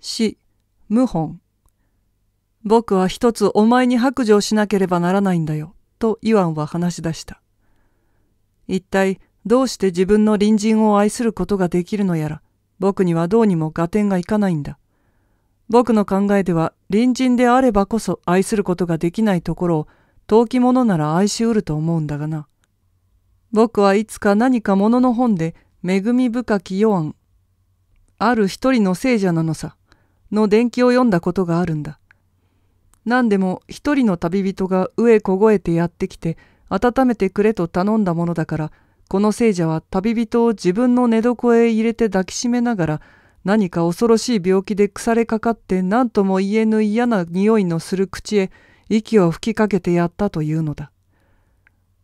し、謀反。僕は一つお前に白状しなければならないんだよ、とイワンは話し出した。一体どうして自分の隣人を愛することができるのやら、僕にはどうにも合点がいかないんだ。僕の考えでは隣人であればこそ愛することができないところを、遠き者なら愛しうると思うんだがな。僕はいつか何か物のの本で、恵み深きヨアン、ある一人の聖者なのさ。の伝記を読んだことがあるんだ。何でも一人の旅人が上凍えてやってきて温めてくれと頼んだものだからこの聖者は旅人を自分の寝床へ入れて抱きしめながら何か恐ろしい病気で腐れかかって何とも言えぬ嫌な匂いのする口へ息を吹きかけてやったというのだ。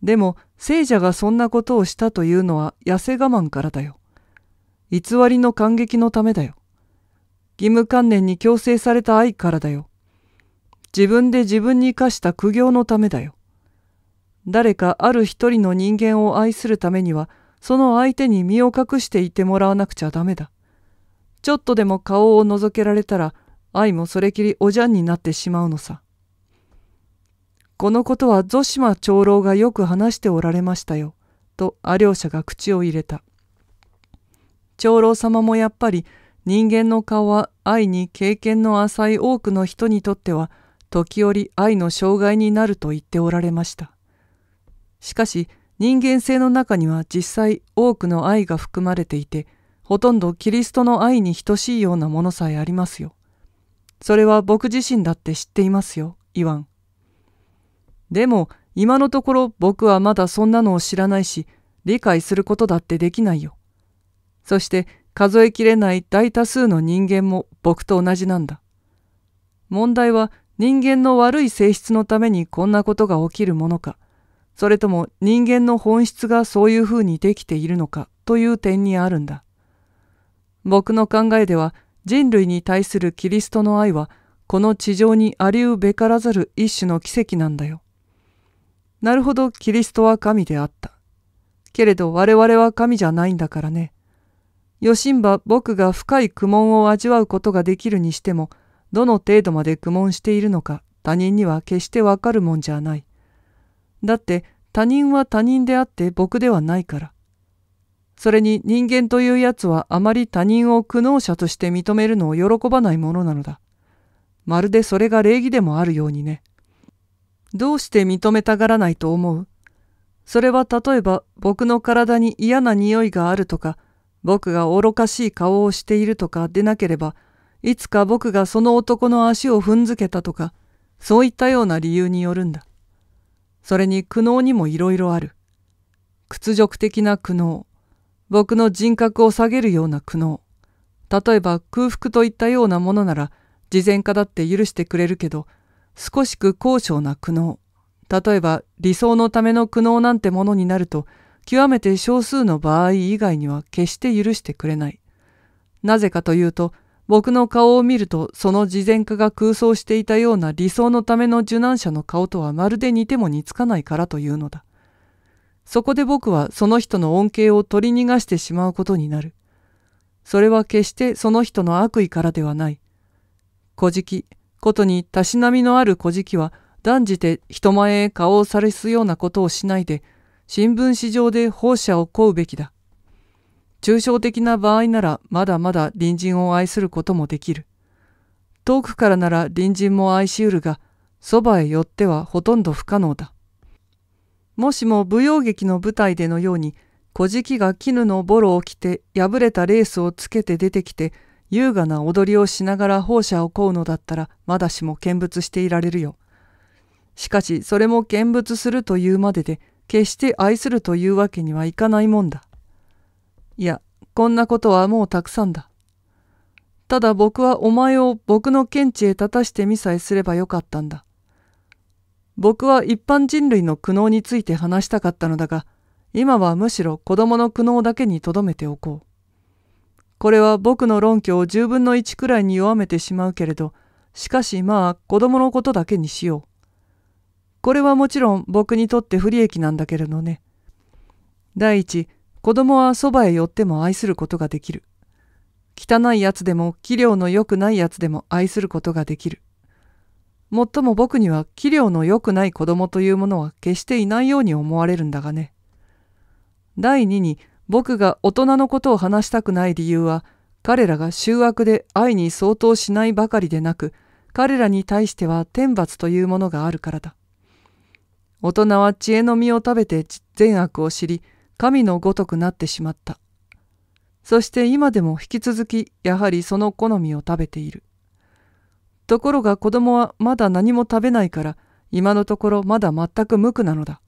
でも聖者がそんなことをしたというのは痩せ我慢からだよ。偽りの感激のためだよ。義務観念に強制された愛からだよ。自分で自分に課した苦行のためだよ。誰かある一人の人間を愛するためには、その相手に身を隠していてもらわなくちゃダメだ。ちょっとでも顔を覗けられたら、愛もそれきりおじゃんになってしまうのさ。このことはゾシマ長老がよく話しておられましたよ、とアリョーシャが口を入れた。長老様もやっぱり、人間の顔は愛に経験の浅い多くの人にとっては時折愛の障害になると言っておられました。しかし人間性の中には実際多くの愛が含まれていてほとんどキリストの愛に等しいようなものさえありますよ。それは僕自身だって知っていますよ、イワン。でも今のところ僕はまだそんなのを知らないし理解することだってできないよ。そして数えきれない大多数の人間も僕と同じなんだ。問題は人間の悪い性質のためにこんなことが起きるものか、それとも人間の本質がそういうふうにできているのかという点にあるんだ。僕の考えでは人類に対するキリストの愛はこの地上にありうべからざる一種の奇跡なんだよ。なるほどキリストは神であった。けれど我々は神じゃないんだからね。よしん僕が深い苦悶を味わうことができるにしても、どの程度まで苦悶しているのか他人には決してわかるもんじゃない。だって他人は他人であって僕ではないから。それに人間というやつはあまり他人を苦悩者として認めるのを喜ばないものなのだ。まるでそれが礼儀でもあるようにね。どうして認めたがらないと思うそれは例えば僕の体に嫌な匂いがあるとか僕が愚かしい顔をしているとかでなければ、いつか僕がその男の足を踏んづけたとか、そういったような理由によるんだ。それに苦悩にもいろいろある。屈辱的な苦悩、僕の人格を下げるような苦悩、例えば空腹といったようなものなら、事前家だって許してくれるけど、少しく高尚な苦悩、例えば理想のための苦悩なんてものになると、極めて少数の場合以外には決して許してくれない。なぜかというと、僕の顔を見るとその慈善家が空想していたような理想のための受難者の顔とはまるで似ても似つかないからというのだ。そこで僕はその人の恩恵を取り逃がしてしまうことになる。それは決してその人の悪意からではない。小じことにたしなみのある小じは断じて人前へ顔をされすようなことをしないで、新聞紙上で放射を請うべきだ。抽象的な場合ならまだまだ隣人を愛することもできる。遠くからなら隣人も愛しうるが、そばへ寄ってはほとんど不可能だ。もしも舞踊劇の舞台でのように、小敷が絹のボロを着て破れたレースをつけて出てきて、優雅な踊りをしながら放射を請うのだったら、まだしも見物していられるよ。しかし、それも見物するというまでで、決して愛するというわけにはいかないもんだ。いや、こんなことはもうたくさんだ。ただ僕はお前を僕の見地へ立たしてみさえすればよかったんだ。僕は一般人類の苦悩について話したかったのだが、今はむしろ子供の苦悩だけにとどめておこう。これは僕の論拠を10分の1くらいに弱めてしまうけれど、しかしまあ子供のことだけにしよう。これはもちろん僕にとって不利益なんだけれどね。第一、子供はそばへ寄っても愛することができる。汚いやつでも器量の良くないやつでも愛することができる。もっとも僕には器量の良くない子供というものは決していないように思われるんだがね。第二に僕が大人のことを話したくない理由は彼らが醜悪で愛に相当しないばかりでなく彼らに対しては天罰というものがあるからだ。大人は知恵の実を食べて善悪を知り神のごとくなってしまったそして今でも引き続きやはりその好みを食べているところが子供はまだ何も食べないから今のところまだ全く無垢なのだ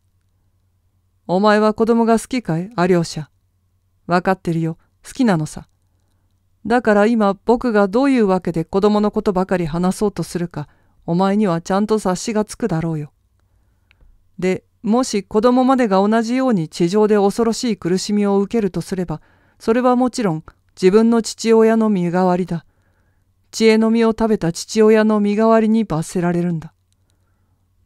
お前は子供が好きかいアリョーシャわかってるよ好きなのさだから今僕がどういうわけで子供のことばかり話そうとするかお前にはちゃんと察しがつくだろうよでもし子供までが同じように地上で恐ろしい苦しみを受けるとすればそれはもちろん自分の父親の身代わりだ知恵の実を食べた父親の身代わりに罰せられるんだ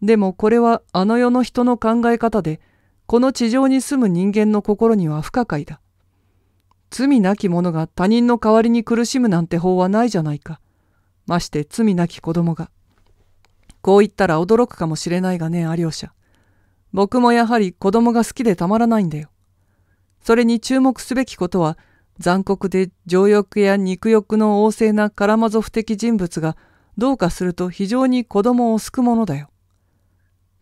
でもこれはあの世の人の考え方でこの地上に住む人間の心には不可解だ罪なき者が他人の代わりに苦しむなんて法はないじゃないかまして罪なき子供がこう言ったら驚くかもしれないがね、アリーシャ。僕もやはり子供が好きでたまらないんだよ。それに注目すべきことは、残酷で情欲や肉欲の旺盛なカラマゾフ的人物がどうかすると非常に子供を救うものだよ。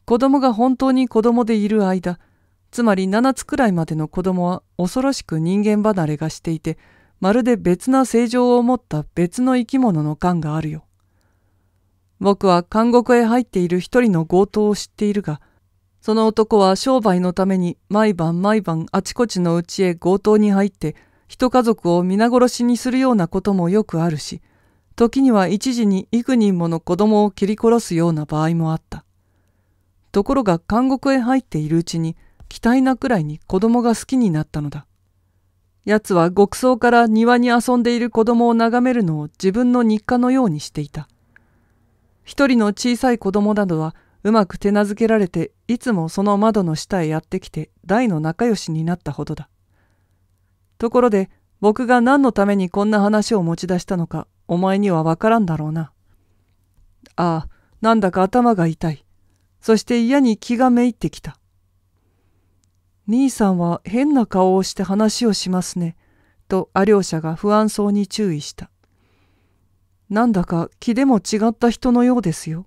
子供が本当に子供でいる間、つまり7つくらいまでの子供は恐ろしく人間離れがしていて、まるで別な正常を持った別の生き物の感があるよ。僕は監獄へ入っている一人の強盗を知っているが、その男は商売のために毎晩毎晩あちこちの家へ強盗に入って一家族を皆殺しにするようなこともよくあるし時には一時に幾人もの子供を切り殺すような場合もあったところが監獄へ入っているうちに期待なくらいに子供が好きになったのだ奴は極僧から庭に遊んでいる子供を眺めるのを自分の日課のようにしていた一人の小さい子供などはうまく手なずけられていつもその窓の下へやってきて大の仲良しになったほどだところで僕が何のためにこんな話を持ち出したのかお前にはわからんだろうなああなんだか頭が痛いそして嫌に気がめいってきた兄さんは変な顔をして話をしますねとアシ者が不安そうに注意したなんだか気でも違った人のようですよ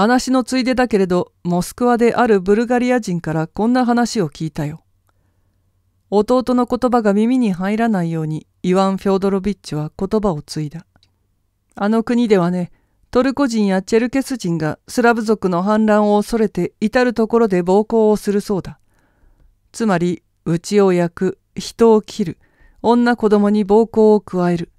話のついでだけれど、モスクワであるブルガリア人からこんな話を聞いたよ。弟の言葉が耳に入らないように、イワン・フョードロビッチは言葉を継いだ。あの国ではね、トルコ人やチェルケス人がスラブ族の反乱を恐れて至るところで暴行をするそうだ。つまり、うちを焼く、人を切る、女子供に暴行を加える。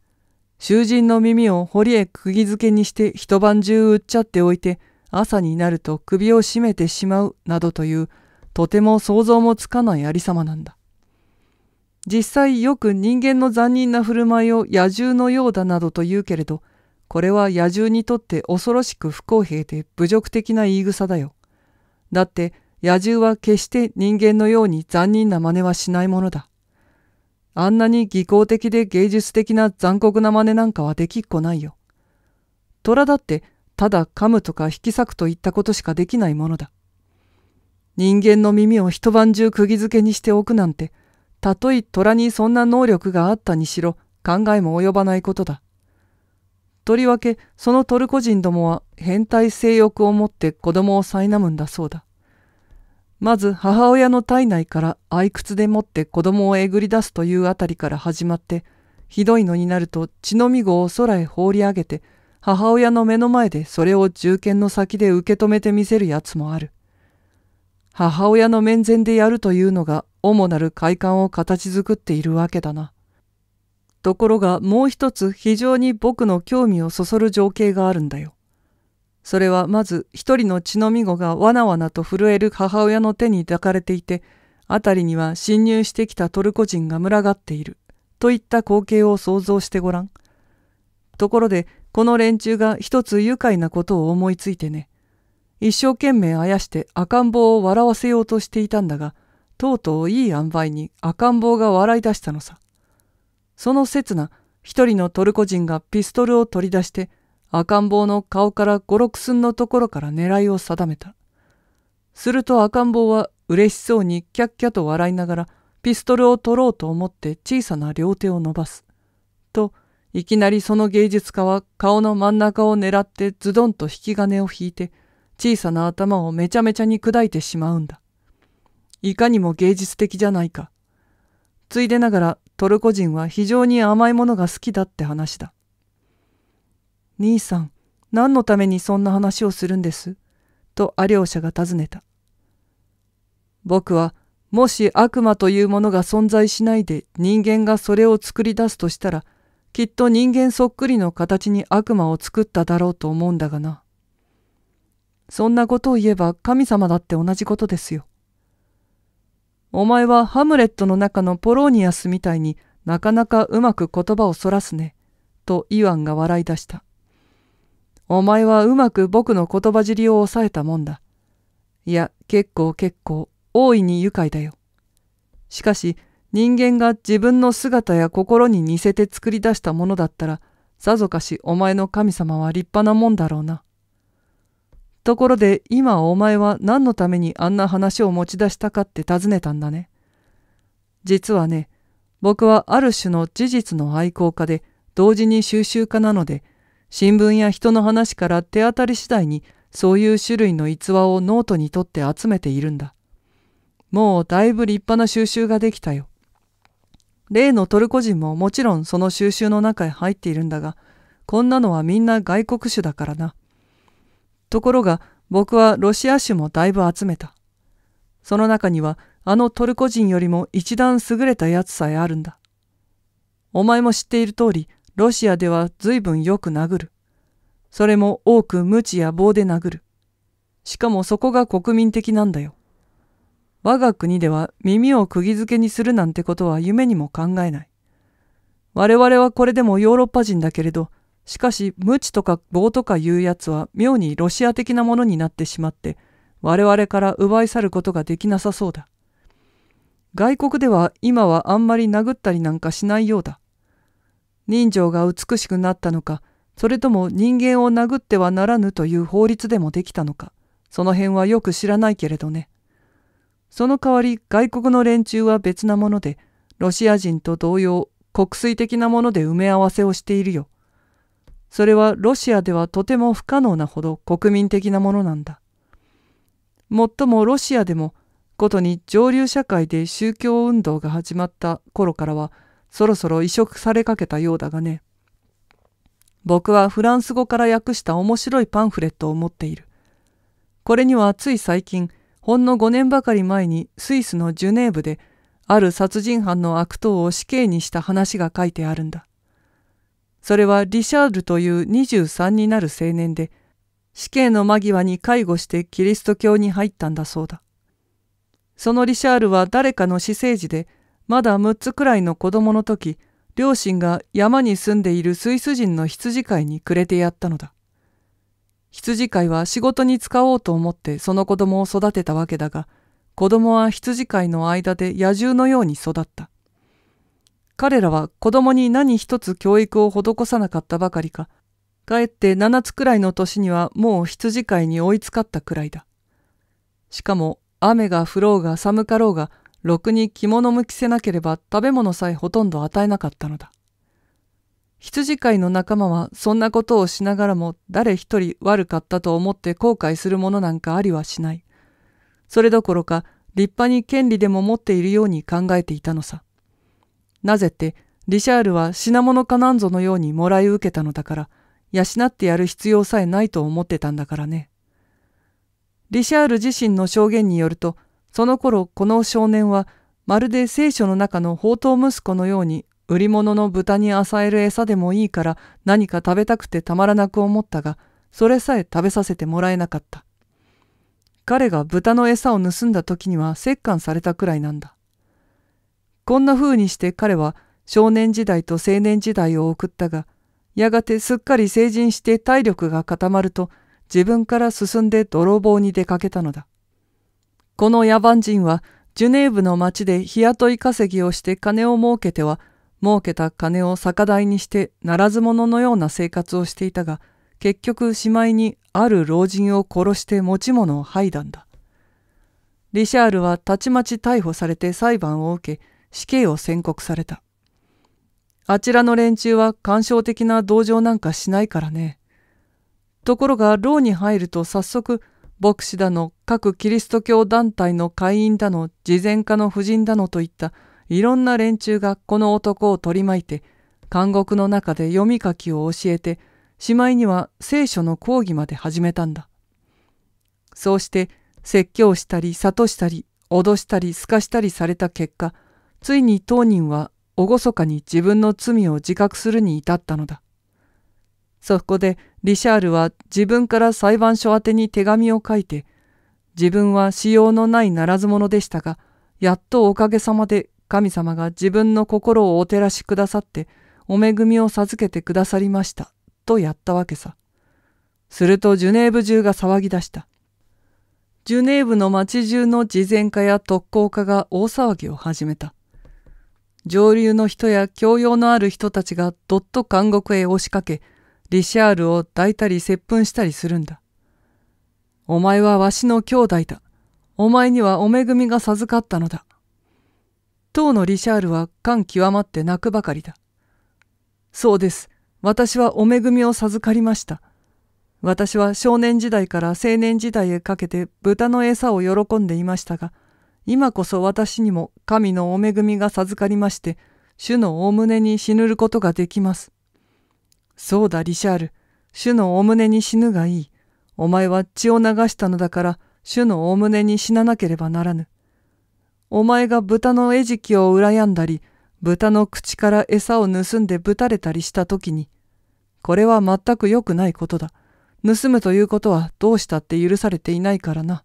囚人の耳を堀へ釘付けにして一晩中売っちゃっておいて、朝になると首を絞めてしまうなどというとても想像もつかないありさまなんだ。実際よく人間の残忍な振る舞いを野獣のようだなどと言うけれど、これは野獣にとって恐ろしく不公平で侮辱的な言い草だよ。だって野獣は決して人間のように残忍な真似はしないものだ。あんなに技巧的で芸術的な残酷な真似なんかはできっこないよ。虎だってただ噛むとか引き裂くといったことしかできないものだ。人間の耳を一晩中釘付けにしておくなんて、たとえ虎にそんな能力があったにしろ考えも及ばないことだ。とりわけそのトルコ人どもは変態性欲を持って子供を苛むんだそうだ。まず母親の体内から愛屈でもって子供をえぐり出すというあたりから始まって、ひどいのになると血のみごを空へ放り上げて母親の目の前でそれを銃剣の先で受け止めてみせるやつもある。母親の面前でやるというのが主なる快感を形作っているわけだな。ところがもう一つ非常に僕の興味をそそる情景があるんだよ。それはまず一人の血のみ子がわなわなと震える母親の手に抱かれていて、辺りには侵入してきたトルコ人が群がっている、といった光景を想像してごらん。ところでこの連中が一つ愉快なことを思いついてね。一生懸命あやして赤ん坊を笑わせようとしていたんだが、とうとういい塩梅に赤ん坊が笑い出したのさ。その刹那、一人のトルコ人がピストルを取り出して、赤ん坊の顔から五六寸のところから狙いを定めた。すると赤ん坊は嬉しそうにキャッキャと笑いながら、ピストルを取ろうと思って小さな両手を伸ばす。と、いきなりその芸術家は顔の真ん中を狙ってズドンと引き金を引いて小さな頭をめちゃめちゃに砕いてしまうんだ。いかにも芸術的じゃないか。ついでながらトルコ人は非常に甘いものが好きだって話だ。兄さん、何のためにそんな話をするんですとアリョーシャが尋ねた。僕はもし悪魔というものが存在しないで人間がそれを作り出すとしたらきっと人間そっくりの形に悪魔を作っただろうと思うんだがな。そんなことを言えば神様だって同じことですよ。お前はハムレットの中のポローニアスみたいになかなかうまく言葉をそらすね、とイワンが笑い出した。お前はうまく僕の言葉尻を抑えたもんだ。いや、結構結構、大いに愉快だよ。しかし、人間が自分の姿や心に似せて作り出したものだったら、さぞかしお前の神様は立派なもんだろうな。ところで今お前は何のためにあんな話を持ち出したかって尋ねたんだね。実はね、僕はある種の事実の愛好家で、同時に収集家なので、新聞や人の話から手当たり次第にそういう種類の逸話をノートにとって集めているんだ。もうだいぶ立派な収集ができたよ。例のトルコ人ももちろんその収集の中へ入っているんだが、こんなのはみんな外国種だからな。ところが僕はロシア種もだいぶ集めた。その中にはあのトルコ人よりも一段優れたやつさえあるんだ。お前も知っている通り、ロシアでは随分よく殴る。それも多く無知や棒で殴る。しかもそこが国民的なんだよ。我が国では耳を釘付けにするなんてことは夢にも考えない。我々はこれでもヨーロッパ人だけれど、しかし無知とか棒とかいうやつは妙にロシア的なものになってしまって、我々から奪い去ることができなさそうだ。外国では今はあんまり殴ったりなんかしないようだ。人情が美しくなったのか、それとも人間を殴ってはならぬという法律でもできたのか、その辺はよく知らないけれどね。その代わり外国の連中は別なもので、ロシア人と同様、国粋的なもので埋め合わせをしているよ。それはロシアではとても不可能なほど国民的なものなんだ。もっともロシアでも、ことに上流社会で宗教運動が始まった頃からは、そろそろ移植されかけたようだがね。僕はフランス語から訳した面白いパンフレットを持っている。これにはつい最近、ほんの5年ばかり前にスイスのジュネーブである殺人犯の悪党を死刑にした話が書いてあるんだ。それはリシャールという23になる青年で、死刑の間際に介護してキリスト教に入ったんだそうだ。そのリシャールは誰かの私生児で、まだ6つくらいの子供の時、両親が山に住んでいるスイス人の羊飼いにくれてやったのだ。羊飼いは仕事に使おうと思ってその子供を育てたわけだが、子供は羊飼いの間で野獣のように育った。彼らは子供に何一つ教育を施さなかったばかりか、かえって七つくらいの年にはもう羊飼いに追いつかったくらいだ。しかも雨が降ろうが寒かろうが、ろくに着物も着せなければ食べ物さえほとんど与えなかったのだ。羊飼いの仲間はそんなことをしながらも誰一人悪かったと思って後悔するものなんかありはしない。それどころか立派に権利でも持っているように考えていたのさ。なぜってリシャールは品物かなんぞのようにもらい受けたのだから養ってやる必要さえないと思ってたんだからね。リシャール自身の証言によるとその頃この少年はまるで聖書の中の宝刀息子のように売り物の豚に与える餌でもいいから何か食べたくてたまらなく思ったが、それさえ食べさせてもらえなかった。彼が豚の餌を盗んだ時には折檻されたくらいなんだ。こんな風にして彼は少年時代と青年時代を送ったが、やがてすっかり成人して体力が固まると自分から進んで泥棒に出かけたのだ。この野蛮人はジュネーブの町で日雇い稼ぎをして金を儲けては儲けた金を逆代にしてならず者のような生活をしていたが、結局しまいにある老人を殺して持ち物を剥いだんだ。リシャールはたちまち逮捕されて裁判を受け、死刑を宣告された。あちらの連中は感傷的な同情なんかしないからね。ところが牢に入ると早速、牧師だの各キリスト教団体の会員だの慈善家の婦人だのといったいろんな連中がこの男を取り巻いて、監獄の中で読み書きを教えて、しまいには聖書の講義まで始めたんだ。そうして説教したり諭したり脅したりすかしたりされた結果、ついに当人は厳かに自分の罪を自覚するに至ったのだ。そこでリシャールは自分から裁判所宛に手紙を書いて、自分は使用のないならず者でしたが、やっとおかげさまで神様が自分の心をお照らしくださってお恵みを授けてくださりましたとやったわけさ。するとジュネーブ中が騒ぎ出した。ジュネーブの町中の慈善家や特攻家が大騒ぎを始めた。上流の人や教養のある人たちがどっと監獄へ押しかけ、リシャールを抱いたり接吻したりするんだ。お前はわしの兄弟だ。お前にはお恵みが授かったのだ。当のリシャールは感極まって泣くばかりだ。そうです。私はお恵みを授かりました。私は少年時代から青年時代へかけて豚の餌を喜んでいましたが、今こそ私にも神のお恵みが授かりまして、主のお胸に死ぬることができます。そうだ、リシャール。主のお胸に死ぬがいい。お前は血を流したのだから、主のお胸に死ななければならぬ。お前が豚の餌食を羨んだり、豚の口から餌を盗んでぶたれたりした時に、これは全く良くないことだ。盗むということはどうしたって許されていないからな。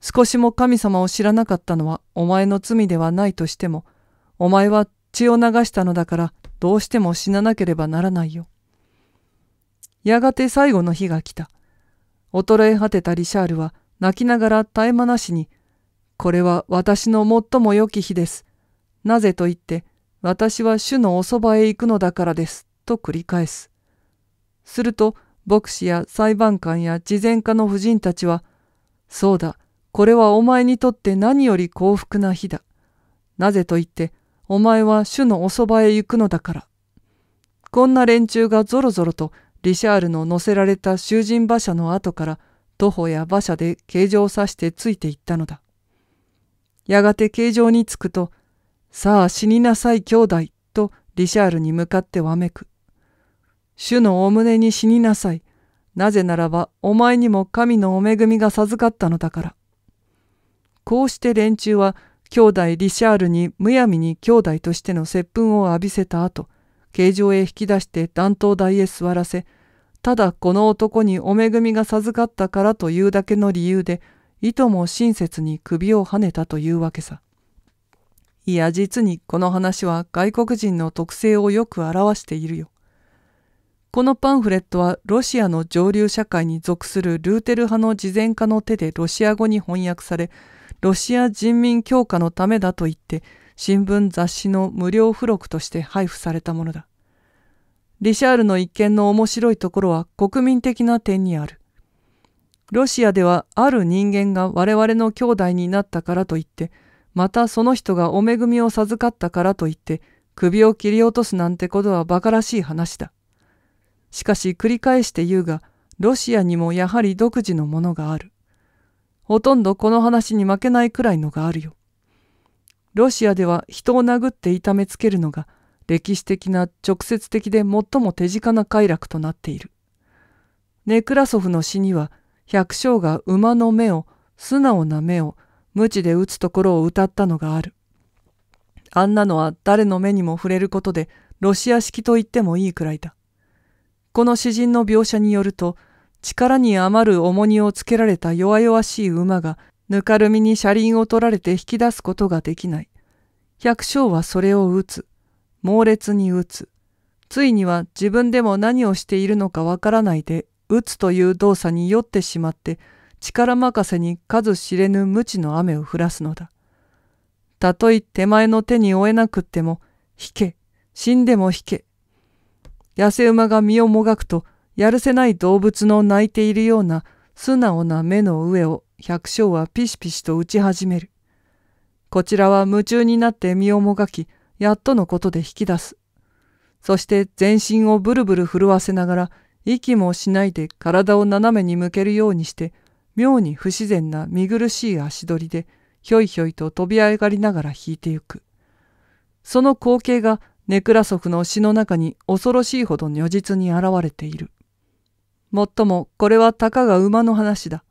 少しも神様を知らなかったのはお前の罪ではないとしても、お前は血を流したのだからどうしても死ななければならないよ。やがて最後の日が来た。衰え果てたリシャールは泣きながら絶え間なしにこれは私の最も良き日です。なぜと言って、私は主のおそばへ行くのだからです。と繰り返す。すると、牧師や裁判官や慈善家の婦人たちは、そうだ、これはお前にとって何より幸福な日だ。なぜと言って、お前は主のおそばへ行くのだから。こんな連中がぞろぞろとリシャールの乗せられた囚人馬車の後から徒歩や馬車で形状を刺してついていったのだ。やがて形状に着くと、さあ死になさい兄弟とリシャールに向かってわめく。主のお胸に死になさい。なぜならばお前にも神のお恵みが授かったのだから。こうして連中は兄弟リシャールにむやみに兄弟としての接吻を浴びせた後、形状へ引き出して弾頭台へ座らせ、ただこの男にお恵みが授かったからというだけの理由でいとも親切に首をはねたというわけさ。いや実にこの話は外国人の特性をよく表しているよ。このパンフレットはロシアの上流社会に属するルーテル派の慈善家の手でロシア語に翻訳され、ロシア人民強化のためだと言って新聞雑誌の無料付録として配布されたものだ。リシャールの一見の面白いところは国民的な点にある。ロシアではある人間が我々の兄弟になったからといって、またその人がお恵みを授かったからといって、首を切り落とすなんてことは馬鹿らしい話だ。しかし繰り返して言うが、ロシアにもやはり独自のものがある。ほとんどこの話に負けないくらいのがあるよ。ロシアでは人を殴って痛めつけるのが歴史的な直接的で最も手近な快楽となっている。ネクラソフの死には百姓が馬の目を、素直な目を、無知で打つところを歌ったのがある。あんなのは誰の目にも触れることで、ロシア式と言ってもいいくらいだ。この詩人の描写によると、力に余る重荷をつけられた弱々しい馬が、ぬかるみに車輪を取られて引き出すことができない。百姓はそれを打つ。猛烈に打つ。ついには自分でも何をしているのかわからないで打つという動作に酔ってしまって力任せに数知れぬ無知の雨を降らすのだ。たとえ手前の手に負えなくっても、引け、死んでも引け。痩せ馬が身をもがくと、やるせない動物の泣いているような素直な目の上を百姓はピシピシと打ち始める。こちらは夢中になって身をもがき、やっとのことで引き出す。そして全身をブルブル震わせながら、息もしないで体を斜めに向けるようにして、妙に不自然な見苦しい足取りで、ひょいひょいと飛び上がりながら引いてゆく。その光景がネクラソフの詩の中に恐ろしいほど如実に現れている。もっともこれはたかが馬の話だ。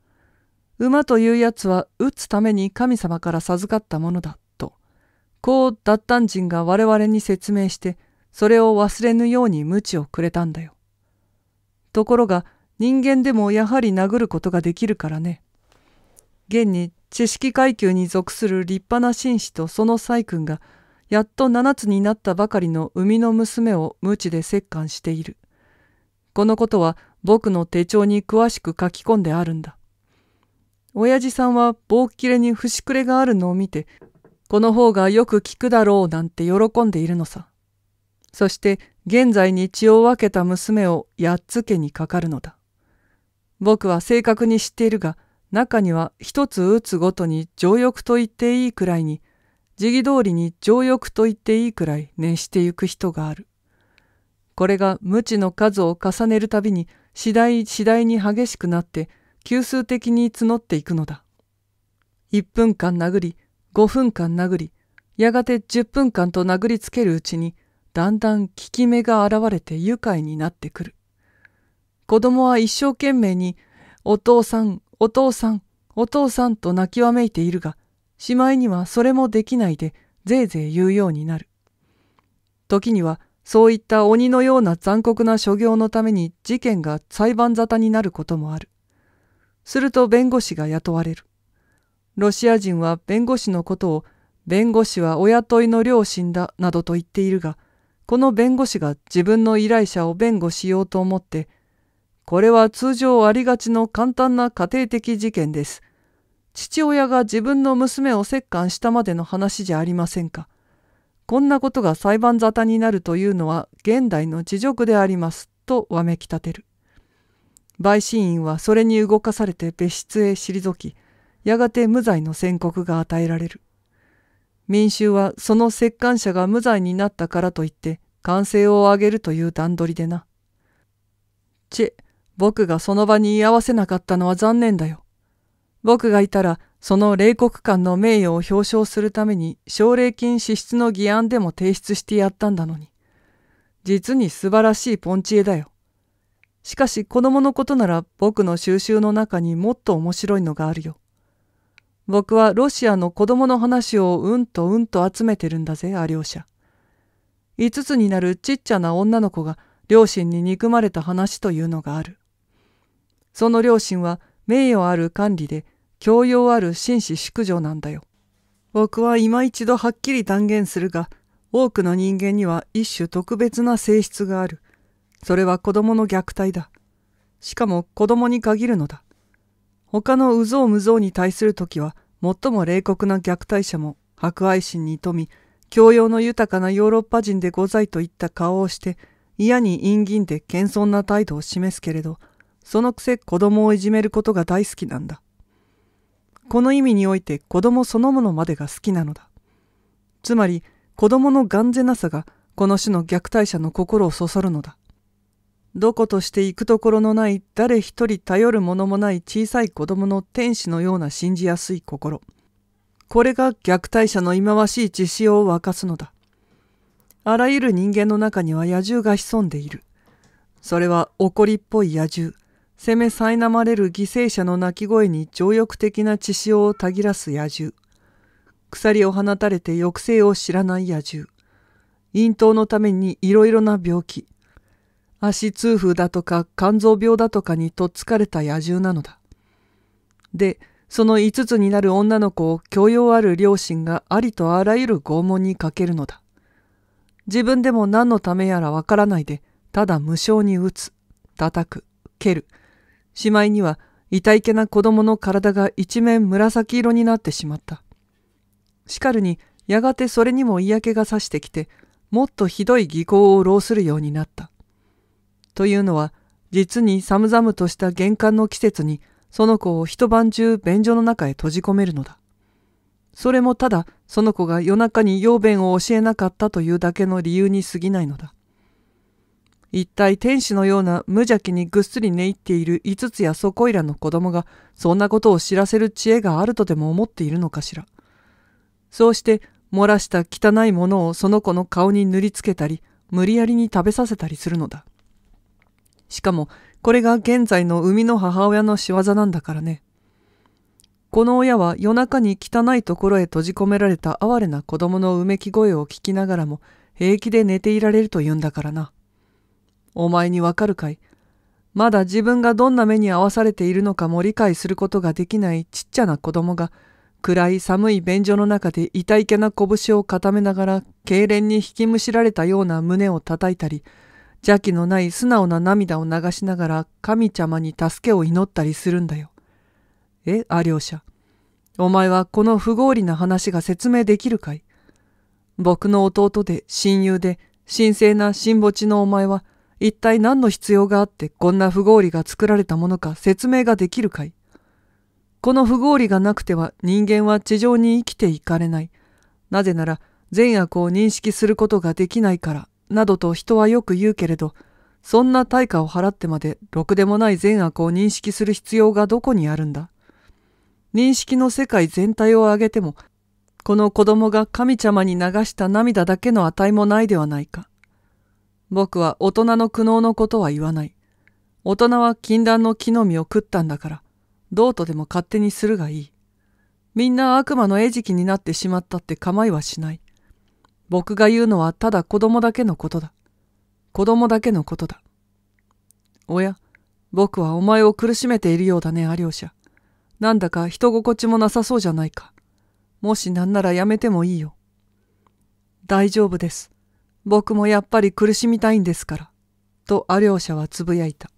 馬というやつは打つために神様から授かったものだ、と。こう、脱炭人が我々に説明して、それを忘れぬように無知をくれたんだよ。ところが人間でもやはり殴ることができるからね。現に知識階級に属する立派な紳士とその細君がやっと7つになったばかりの生みの娘を無知で折檻している。このことは僕の手帳に詳しく書き込んであるんだ。親父さんは棒切れに節くれがあるのを見て、この方がよく効くだろうなんて喜んでいるのさ。そして現在に血を分けた娘をやっつけにかかるのだ。僕は正確に知っているが、中には一つ打つごとに情欲と言っていいくらいに、時期通りに情欲と言っていいくらい熱してゆく人がある。これが無知の数を重ねるたびに次第次第に激しくなって急数的に募っていくのだ。1分間殴り、5分間殴り、やがて10分間と殴りつけるうちにだんだん効き目が現れて愉快になってくる。子供は一生懸命に、お父さん、お父さん、お父さんと泣きわめいているが、しまいにはそれもできないで、ぜいぜい言うようになる。時には、そういった鬼のような残酷な所業のために事件が裁判沙汰になることもある。すると弁護士が雇われる。ロシア人は弁護士のことを、弁護士はお雇いの両親だなどと言っているが、この弁護士が自分の依頼者を弁護しようと思って、これは通常ありがちの簡単な家庭的事件です。父親が自分の娘を折檻したまでの話じゃありませんか。こんなことが裁判沙汰になるというのは現代の恥辱であります、とわめき立てる。陪審員はそれに動かされて別室へ退き、やがて無罪の宣告が与えられる。民衆はその折檻者が無罪になったからといって歓声を上げるという段取りでな。ち、僕がその場に居合わせなかったのは残念だよ。僕がいたら、その冷酷感の名誉を表彰するために奨励金支出の議案でも提出してやったんだのに。実に素晴らしいポンチ絵だよ。しかし子供のことなら僕の収集の中にもっと面白いのがあるよ。僕はロシアの子供の話をうんとうんと集めてるんだぜ、アリョーシャ。5つになるちっちゃな女の子が両親に憎まれた話というのがある。その両親は名誉ある管理で教養ある紳士淑女なんだよ。僕は今一度はっきり断言するが、多くの人間には一種特別な性質がある。それは子供の虐待だ。しかも子供に限るのだ。他の有象無象に対する時は、最も冷酷な虐待者も博愛心に富み、教養の豊かなヨーロッパ人でございといった顔をして、嫌に陰銀で謙遜な態度を示すけれど、そのくせ子供をいじめることが大好きなんだ。この意味において子供そのものまでが好きなのだ。つまり、子供の頑んぜなさが、この種の虐待者の心をそそるのだ。どことして行くところのない誰一人頼るものもない小さい子供の天使のような信じやすい心。これが虐待者の忌まわしい血潮を沸かすのだ。あらゆる人間の中には野獣が潜んでいる。それは怒りっぽい野獣、攻め苛まれる犠牲者の鳴き声に情欲的な血潮をたぎらす野獣。鎖を放たれて抑制を知らない野獣。咽頭のためにいろいろな病気。足痛風だとか肝臓病だとかにとっつかれた野獣なのだ。で、その5つになる女の子を教養ある両親がありとあらゆる拷問にかけるのだ。自分でも何のためやらわからないで、ただ無性に打つ、叩く、蹴る。しまいには、いたいけな子供の体が一面紫色になってしまった。しかるに、やがてそれにも嫌気がさしてきて、もっとひどい技巧を浪するようになった。というのは、実に寒々とした玄関の季節に、その子を一晩中便所の中へ閉じ込めるのだ。それもただその子が夜中に養便を教えなかったというだけの理由に過ぎないのだ。一体天使のような無邪気にぐっすり寝入っている五つやそこいらの子供がそんなことを知らせる知恵があるとでも思っているのかしら。そうして漏らした汚いものをその子の顔に塗りつけたり無理やりに食べさせたりするのだ。しかもこれが現在の生みの母親の仕業なんだからね。この親は夜中に汚いところへ閉じ込められた哀れな子供のうめき声を聞きながらも平気で寝ていられると言うんだからな。お前にわかるかいまだ自分がどんな目に遭わされているのかも理解することができないちっちゃな子供が暗い寒い便所の中で痛いけな拳を固めながら痙攣に引きむしられたような胸を叩いたり邪気のない素直な涙を流しながら神様に助けを祈ったりするんだよ。え、アリョーシャ。お前はこの不合理な話が説明できるかい僕の弟で親友で神聖な神墓地のお前は一体何の必要があってこんな不合理が作られたものか説明ができるかいこの不合理がなくては人間は地上に生きていかれない。なぜなら善悪を認識することができないからなどと人はよく言うけれど、そんな対価を払ってまでろくでもない善悪を認識する必要がどこにあるんだ。認識の世界全体を挙げても、この子供が神様に流した涙だけの値もないではないか。僕は大人の苦悩のことは言わない。大人は禁断の木の実を食ったんだから、どうとでも勝手にするがいい。みんな悪魔の餌食になってしまったって構いはしない。僕が言うのはただ子供だけのことだ。子供だけのことだ。おや、僕はお前を苦しめているようだね、アリーシャ。なんだか人心地もなさそうじゃないか。もしなんならやめてもいいよ。大丈夫です。僕もやっぱり苦しみたいんですから。とアリョーシャはつぶやいた。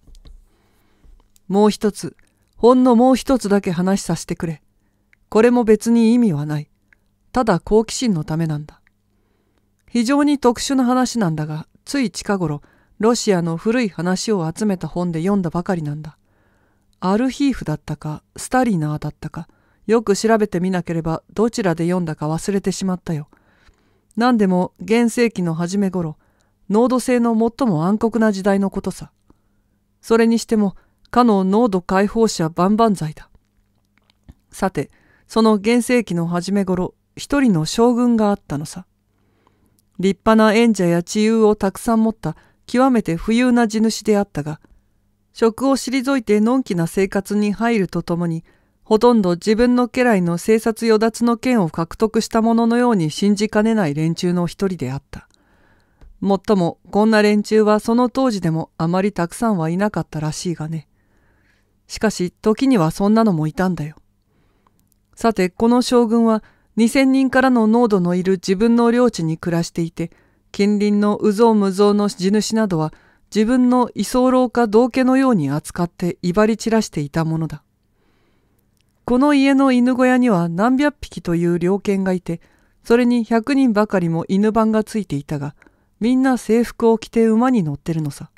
もう一つ、ほんのもう一つだけ話させてくれ。これも別に意味はない。ただ好奇心のためなんだ。非常に特殊な話なんだが、つい近頃、ロシアの古い話を集めた本で読んだばかりなんだ。アルヒーフだったか、スタリーナーだったか、よく調べてみなければどちらで読んだか忘れてしまったよ。何でも現世紀の初め頃、濃度性の最も暗黒な時代のことさ。それにしても、かの濃度解放者万々歳だ。さて、その現世紀の初め頃、一人の将軍があったのさ。立派な縁者や治癒をたくさん持った極めて富裕な地主であったが、職を退いてのんきな生活に入るとともに、ほとんど自分の家来の生殺与奪の権を獲得したもののように信じかねない連中の一人であった。もっとも、こんな連中はその当時でもあまりたくさんはいなかったらしいがね。しかし、時にはそんなのもいたんだよ。さて、この将軍は、2000人からの濃度のいる自分の領地に暮らしていて、近隣の有象無象の地主などは自分の居候か道家のように扱って威張り散らしていたものだ。この家の犬小屋には何百匹という猟犬がいて、それに100人ばかりも犬番がついていたが、みんな制服を着て馬に乗ってるのさ。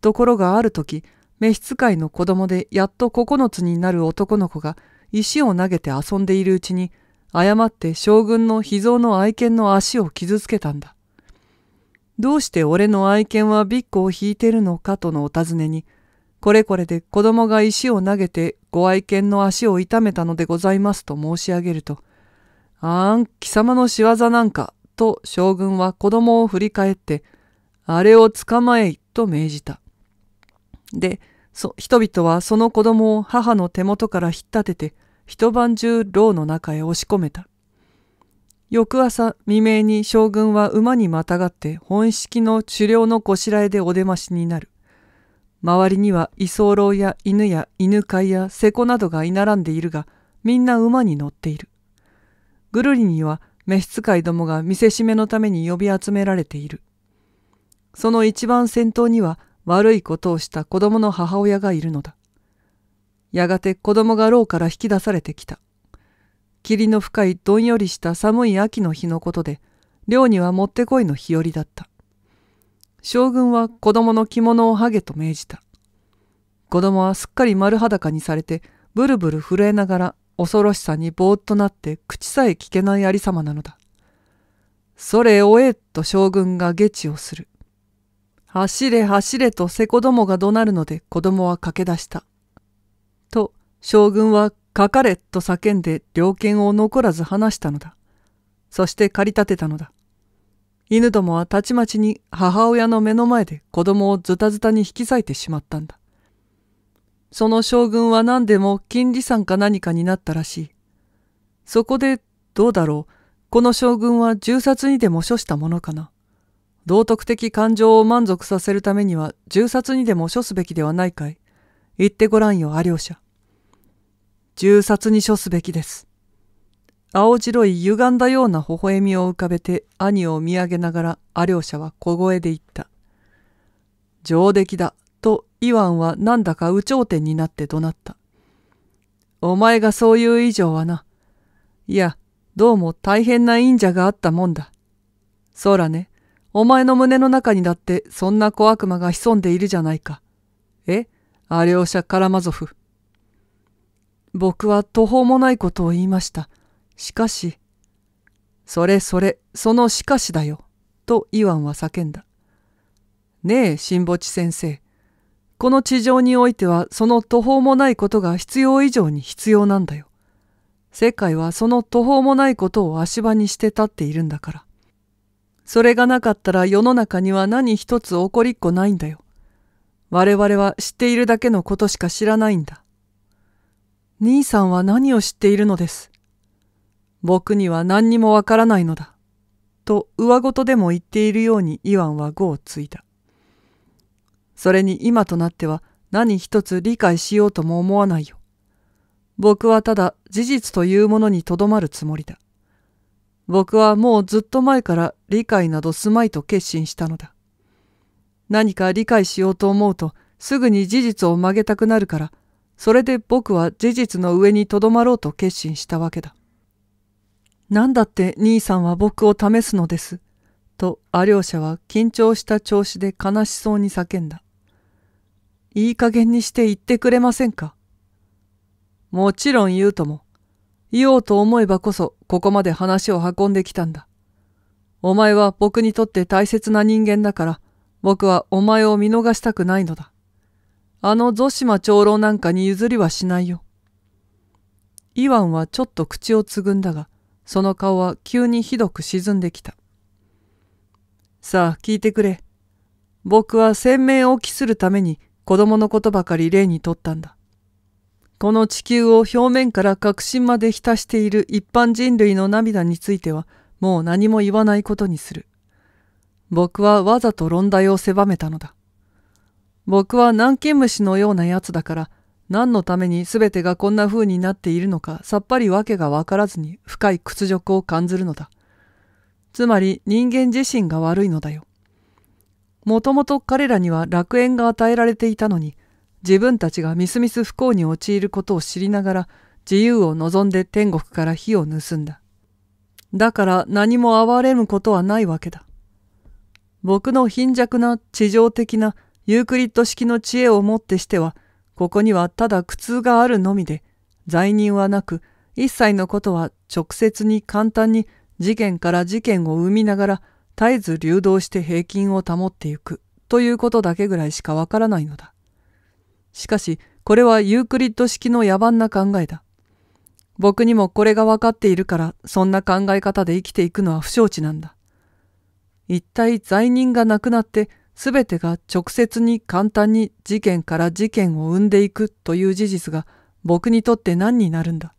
ところがある時、召使いの子供でやっと9つになる男の子が石を投げて遊んでいるうちに誤って将軍の秘蔵の愛犬の足を傷つけたんだ。どうして俺の愛犬はビッグを引いてるのかとのお尋ねに、これこれで子供が石を投げてご愛犬の足を痛めたのでございますと申し上げると、あーん、貴様の仕業なんか、と将軍は子供を振り返って、あれを捕まえい、と命じた。で、人々はその子供を母の手元から引っ立てて、一晩中牢の中へ押し込めた。翌朝未明に将軍は馬にまたがって本式の狩猟のこしらえでお出ましになる。周りには居候や犬や犬飼いや瀬子などが居並んでいるが、みんな馬に乗っている。ぐるりには召使いどもが見せしめのために呼び集められている。その一番先頭には悪いことをした子供の母親がいるのだ。やがて子供が牢から引き出されてきた。霧の深いどんよりした寒い秋の日のことで、寮にはもってこいの日和だった。将軍は子供の着物をハゲと命じた。子供はすっかり丸裸にされて、ブルブル震えながら恐ろしさにぼーっとなって口さえ聞けないありさまなのだ。それおえと将軍が下地をする。走れ走れとせこどもが怒鳴るので子供は駆け出した。将軍はかかれと叫んで猟犬を残らず話したのだ。そして駆り立てたのだ。犬どもはたちまちに母親の目の前で子供をズタズタに引き裂いてしまったんだ。その将軍は何でも金利産か何かになったらしい。そこでどうだろう、この将軍は銃殺にでも処したものかな。道徳的感情を満足させるためには銃殺にでも処すべきではないかい。言ってごらんよ、ありょう。銃殺に処すべきです。青白い歪んだような微笑みを浮かべて兄を見上げながらアリョーシャは小声で言った。上出来だ、とイワンはなんだか有頂天になって怒鳴った。お前がそういう以上はな。いや、どうも大変な忍者があったもんだ。そらね、お前の胸の中にだってそんな小悪魔が潜んでいるじゃないか。えアリョーシャ・カラマゾフ。僕は途方もないことを言いました。しかし、それそれ、そのしかしだよ、とイワンは叫んだ。ねえ、新墓地先生。この地上においてはその途方もないことが必要以上に必要なんだよ。世界はその途方もないことを足場にして立っているんだから。それがなかったら世の中には何一つ起こりっこないんだよ。我々は知っているだけのことしか知らないんだ。兄さんは何を知っているのです。僕には何にもわからないのだ。と上ごとでも言っているようにイワンは語をついた。それに今となっては何一つ理解しようとも思わないよ。僕はただ事実というものにとどまるつもりだ。僕はもうずっと前から理解などすまいと決心したのだ。何か理解しようと思うとすぐに事実を曲げたくなるからそれで僕は事実の上にとどまろうと決心したわけだ。何だって兄さんは僕を試すのです。と、アリョーシャは緊張した調子で悲しそうに叫んだ。いい加減にして言ってくれませんかもちろん言うとも。言おうと思えばこそ、ここまで話を運んできたんだ。お前は僕にとって大切な人間だから、僕はお前を見逃したくないのだ。あのゾシマ長老なんかに譲りはしないよ。イワンはちょっと口をつぐんだが、その顔は急にひどく沈んできた。さあ、聞いてくれ。僕は鮮明を期するために子供のことばかり例にとったんだ。この地球を表面から核心まで浸している一般人類の涙についてはもう何も言わないことにする。僕はわざと論題を狭めたのだ。僕は南京虫のようなやつだから、何のために全てがこんな風になっているのかさっぱり訳がわからずに深い屈辱を感じるのだ。つまり人間自身が悪いのだよ。もともと彼らには楽園が与えられていたのに、自分たちがみすみす不幸に陥ることを知りながら自由を望んで天国から火を盗んだ。だから何も憐れむことはないわけだ。僕の貧弱な地上的なユークリッド式の知恵をもってしては、ここにはただ苦痛があるのみで、罪人はなく、一切のことは直接に簡単に事件から事件を生みながら、絶えず流動して平均を保ってゆく、ということだけぐらいしかわからないのだ。しかし、これはユークリッド式の野蛮な考えだ。僕にもこれが分かっているから、そんな考え方で生きていくのは不承知なんだ。一体罪人が亡くなって、すべてが直接に簡単に事件から事件を生んでいくという事実が僕にとって何になるんだ。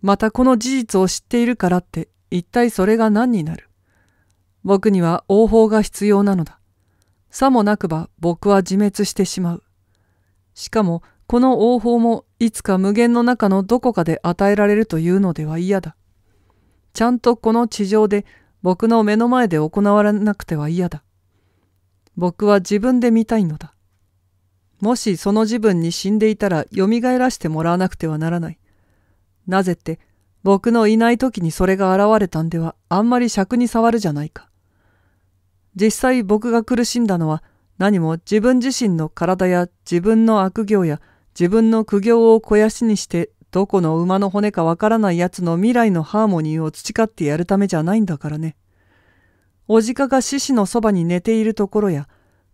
またこの事実を知っているからって一体それが何になる。僕には応報が必要なのだ。さもなくば僕は自滅してしまう。しかもこの応報もいつか無限の中のどこかで与えられるというのでは嫌だ。ちゃんとこの地上で僕の目の前で行われなくては嫌だ。僕は自分で見たいのだ。もしその自分に死んでいたら蘇らしてもらわなくてはならない。なぜって、僕のいない時にそれが現れたんではあんまり尺に触るじゃないか。実際僕が苦しんだのは何も自分自身の体や自分の悪行や自分の苦行を肥やしにしてどこの馬の骨かわからない奴の未来のハーモニーを培ってやるためじゃないんだからね。おじかが獅子のそばに寝ているところや、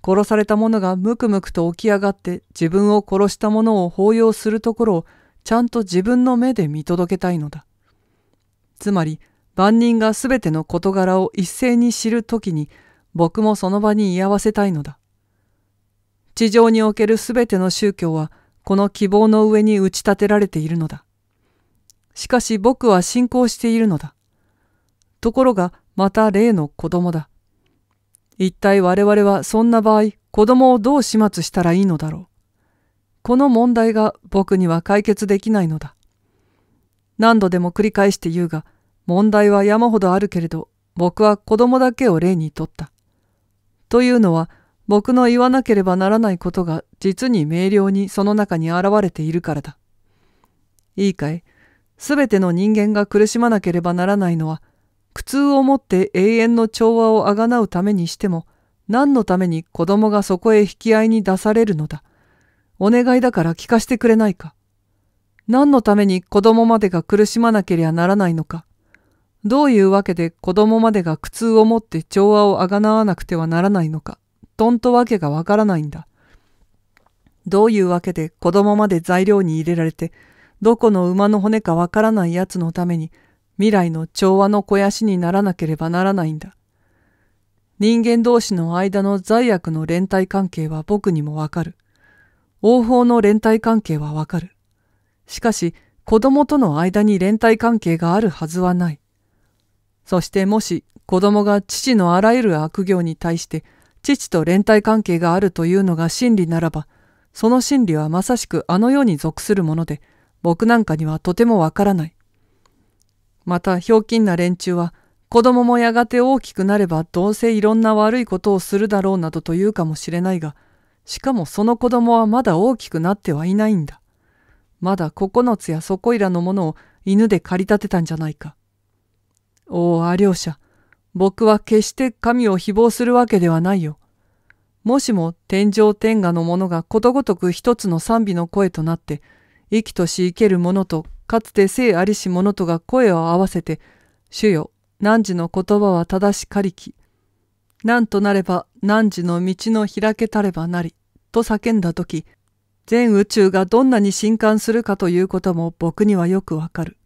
殺された者がムクムクと起き上がって自分を殺した者を抱擁するところをちゃんと自分の目で見届けたいのだ。つまり、万人が全ての事柄を一斉に知るときに、僕もその場に居合わせたいのだ。地上における全ての宗教は、この希望の上に打ち立てられているのだ。しかし僕は信仰しているのだ。ところが、また例の子供だ。一体我々はそんな場合、子供をどう始末したらいいのだろう。この問題が僕には解決できないのだ。何度でも繰り返して言うが、問題は山ほどあるけれど、僕は子供だけを例にとった。というのは、僕の言わなければならないことが実に明瞭にその中に現れているからだ。いいかい、すべての人間が苦しまなければならないのは、苦痛をもって永遠の調和をあがなうためにしても、何のために子供がそこへ引き合いに出されるのだ。お願いだから聞かしてくれないか。何のために子供までが苦しまなけりゃならないのか。どういうわけで子供までが苦痛をもって調和をあがなわなくてはならないのか。とんとわけがわからないんだ。どういうわけで子供まで材料に入れられて、どこの馬の骨かわからない奴のために、未来の調和の肥やしにならなければならないんだ。人間同士の間の罪悪の連帯関係は僕にもわかる。王法の連帯関係はわかる。しかし、子供との間に連帯関係があるはずはない。そしてもし子供が父のあらゆる悪行に対して父と連帯関係があるというのが真理ならば、その真理はまさしくあの世に属するもので、僕なんかにはとてもわからない。また、ひょうきんな連中は、子供もやがて大きくなればどうせいろんな悪いことをするだろうなどと言うかもしれないが、しかもその子供はまだ大きくなってはいないんだ。まだ九つやそこいらのものを犬で駆り立てたんじゃないか。おお、ありょうしゃ。僕は決して神を誹謗するわけではないよ。もしも天上天下のものがことごとく一つの賛美の声となって、生きとし生けるものとかつて聖ありし者とが声を合わせて、主よ、汝の言葉は正しかりき。何となれば汝の道の開けたればなり、と叫んだ時、全宇宙がどんなに震撼するかということも僕にはよくわかる。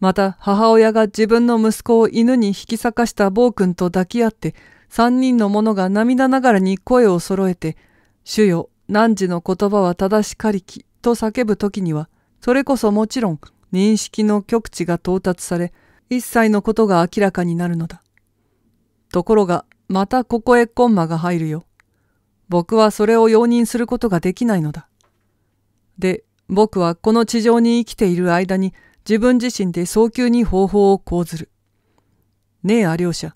また母親が自分の息子を犬に引き裂かした暴君と抱き合って、三人の者が涙ながらに声を揃えて、主よ、汝の言葉は正しかりき、と叫ぶ時には、それこそもちろん認識の極地が到達され、一切のことが明らかになるのだ。ところが、またここへコンマが入るよ。僕はそれを容認することができないのだ。で、僕はこの地上に生きている間に自分自身で早急に方法を講ずる。ねえ、アリョーシャ。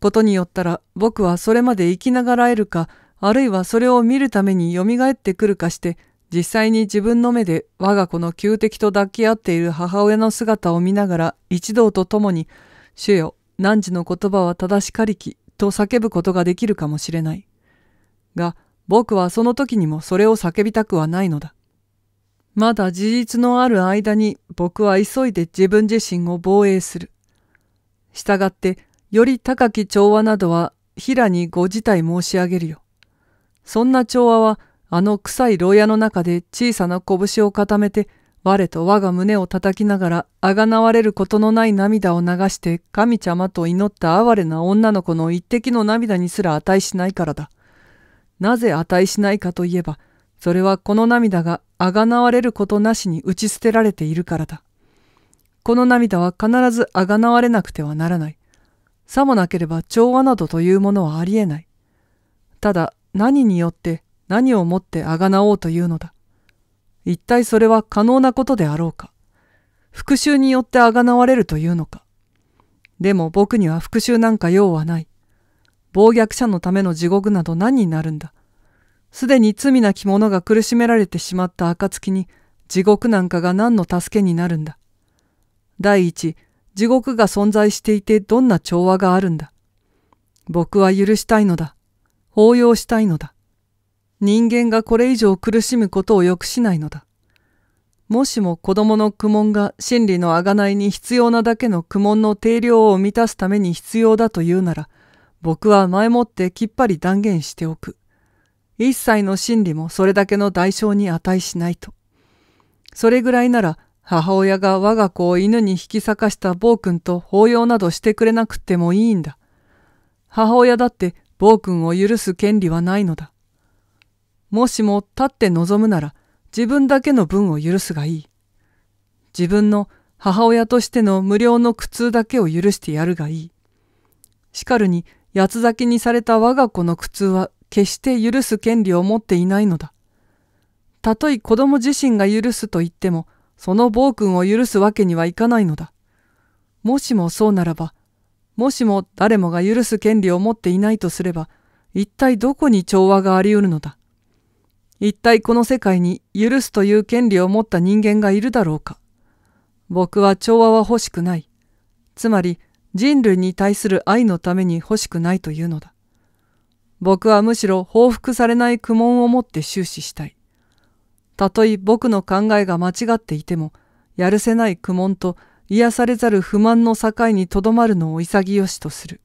ことによったら僕はそれまで生きながらえるか、あるいはそれを見るために蘇ってくるかして、実際に自分の目で我が子の旧敵と抱き合っている母親の姿を見ながら一同と共に、主よ、汝の言葉は正しかりき、と叫ぶことができるかもしれない。が、僕はその時にもそれを叫びたくはないのだ。まだ事実のある間に僕は急いで自分自身を防衛する。したがって、より高き調和などは平にご辞退申し上げるよ。そんな調和はあの臭い牢屋の中で小さな拳を固めて、我と我が胸を叩きながら、あがなわれることのない涙を流して、神ちゃまと祈った哀れな女の子の一滴の涙にすら値しないからだ。なぜ値しないかといえば、それはこの涙があがなわれることなしに打ち捨てられているからだ。この涙は必ずあがなわれなくてはならない。さもなければ調和などというものはありえない。ただ、何によって何をもってあがなおうというのだ。一体それは可能なことであろうか。復讐によってあがなわれるというのか。でも僕には復讐なんか用はない。暴虐者のための地獄など何になるんだ。すでに罪な着物が苦しめられてしまった暁に地獄なんかが何の助けになるんだ。第一、地獄が存在していてどんな調和があるんだ。僕は許したいのだ。抱擁したいのだ。人間がこれ以上苦しむことをくしないのだ。もしも子供の苦悶が真理の贖いに必要なだけの苦悶の定量を満たすために必要だというなら、僕は前もってきっぱり断言しておく。一切の真理もそれだけの代償に値しないと。それぐらいなら、母親が我が子を犬に引き裂かした暴君と抱擁などしてくれなくてもいいんだ。母親だって暴君を許す権利はないのだ。もしも立って望むなら自分だけの分を許すがいい。自分の母親としての無料の苦痛だけを許してやるがいい。しかるに八つ咲きにされた我が子の苦痛は決して許す権利を持っていないのだ。たとえ子供自身が許すと言っても、その暴君を許すわけにはいかないのだ。もしもそうならば、もしも誰もが許す権利を持っていないとすれば、一体どこに調和があり得るのだ。一体この世界に許すという権利を持った人間がいるだろうか。僕は調和は欲しくない。つまり人類に対する愛のために欲しくないというのだ。僕はむしろ報復されない苦悶を持って終始したい。たとえ僕の考えが間違っていても、やるせない苦悶と癒されざる不満の境にとどまるのを潔しとする。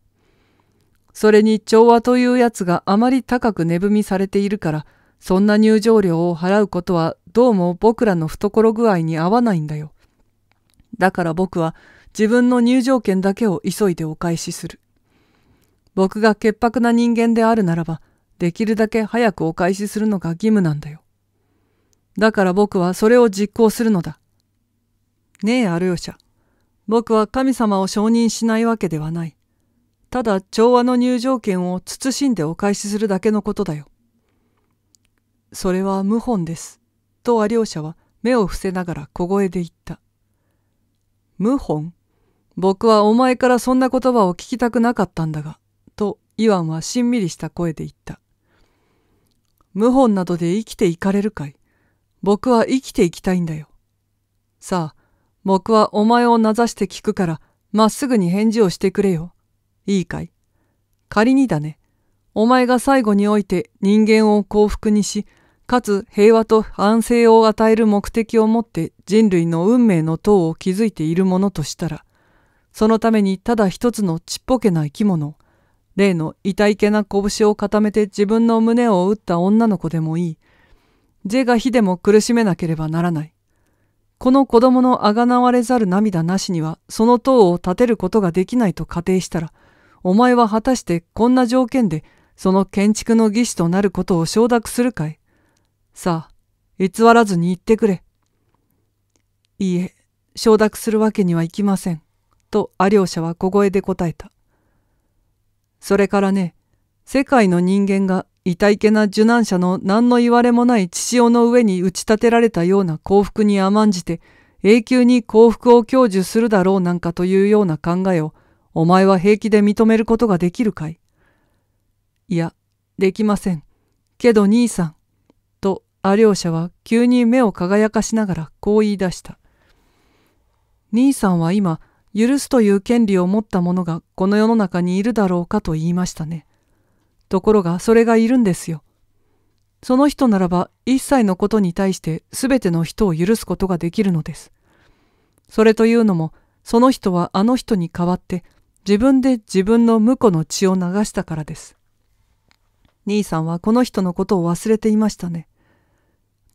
それに調和というやつがあまり高く値踏みされているから、そんな入場料を払うことはどうも僕らの懐具合に合わないんだよ。だから僕は自分の入場券だけを急いでお返しする。僕が潔白な人間であるならば、できるだけ早くお返しするのが義務なんだよ。だから僕はそれを実行するのだ。ねえ、アルヨシャ。僕は神様を承認しないわけではない。ただ、調和の入場券を慎んでお返しするだけのことだよ。それは謀反です。と阿リ者は目を伏せながら小声で言った。謀反僕はお前からそんな言葉を聞きたくなかったんだが、とイワンはしんみりした声で言った。謀反などで生きていかれるかい僕は生きていきたいんだよ。さあ、僕はお前を名指して聞くから、まっすぐに返事をしてくれよ。いいかい仮にだね。お前が最後において人間を幸福にし、かつ平和と安静を与える目的をもって人類の運命の塔を築いているものとしたら、そのためにただ一つのちっぽけな生き物、例の痛いけな拳を固めて自分の胸を打った女の子でもいい、是が非でも苦しめなければならない。この子供のあがなわれざる涙なしにはその塔を建てることができないと仮定したら、お前は果たしてこんな条件でその建築の技師となることを承諾するかいさあ、偽らずに言ってくれ。いいえ、承諾するわけにはいきません。とアリョーシャは小声で答えた。それからね、世界の人間がいたいけな受難者の何の言われもない父親の上に打ち立てられたような幸福に甘んじて、永久に幸福を享受するだろうなんかというような考えを、お前は平気で認めることができるかいいや、できません。けど兄さん、アリョーシャは急に目を輝かしながらこう言い出した。兄さんは今、許すという権利を持った者がこの世の中にいるだろうかと言いましたね。ところがそれがいるんですよ。その人ならば一切のことに対して全ての人を許すことができるのです。それというのも、その人はあの人に代わって自分で自分の婿の血を流したからです。兄さんはこの人のことを忘れていましたね。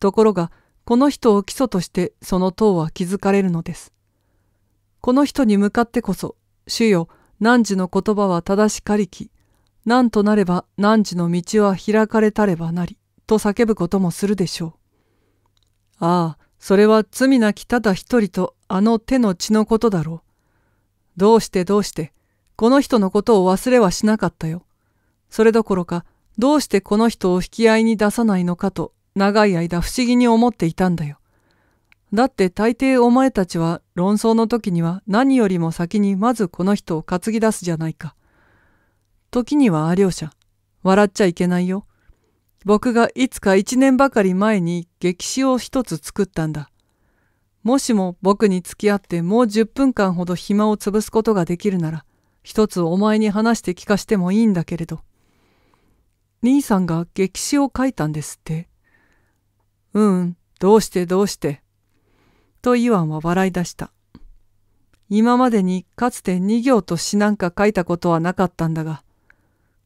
ところが、この人を基礎としてその塔は築かれるのです。この人に向かってこそ、主よ、汝の言葉は正しかりき、何となれば汝の道は開かれたればなり、と叫ぶこともするでしょう。ああ、それは罪なきただ一人とあの手の血のことだろう。どうしてどうして、この人のことを忘れはしなかったよ。それどころか、どうしてこの人を引き合いに出さないのかと長い間不思議に思っていたんだよ。だって大抵お前たちは論争の時には何よりも先にまずこの人を担ぎ出すじゃないか。時にはあ両者、笑っちゃいけないよ。僕がいつか一年ばかり前に激死を一つ作ったんだ。もしも僕に付き合ってもう十分間ほど暇を潰すことができるなら、一つお前に話して聞かしてもいいんだけれど。兄さんが激死を書いたんですって。うん、どうしてどうして。とイワンは笑い出した。今までにかつて2行と詩なんか書いたことはなかったんだが、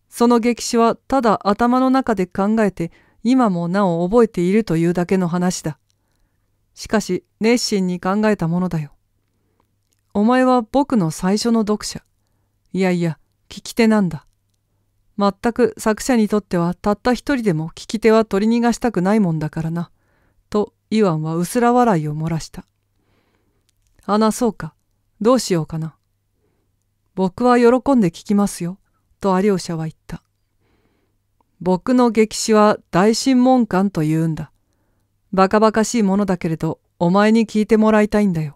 その劇詞はただ頭の中で考えて今もなお覚えているというだけの話だ。しかし熱心に考えたものだよ。お前は僕の最初の読者。いやいや、聞き手なんだ。全く作者にとってはたった一人でも聞き手は取り逃がしたくないもんだからな。イワンは薄ら笑いを漏らした。話そうか。どうしようかな。僕は喜んで聞きますよ。とアリオシャは言った。僕の歴史は大審問官と言うんだ。バカバカしいものだけれど、お前に聞いてもらいたいんだよ。